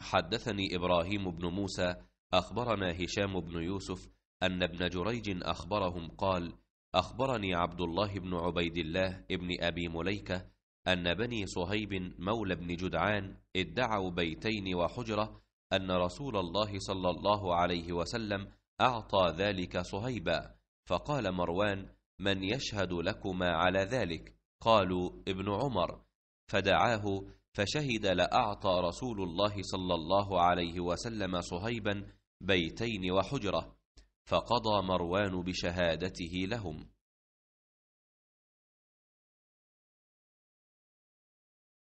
حدثني إبراهيم بن موسى أخبرنا هشام بن يوسف أن ابن جريج أخبرهم قال أخبرني عبد الله بن عبيد الله ابن أبي مليكة أن بني صهيب مولى بن جدعان ادعوا بيتين وحجرة أن رسول الله صلى الله عليه وسلم أعطى ذلك صهيبا فقال مروان من يشهد لكما على ذلك قالوا ابن عمر فدعاه فشهد لأعطى رسول الله صلى الله عليه وسلم صهيبا بيتين وحجرة فقضى مروان بشهادته لهم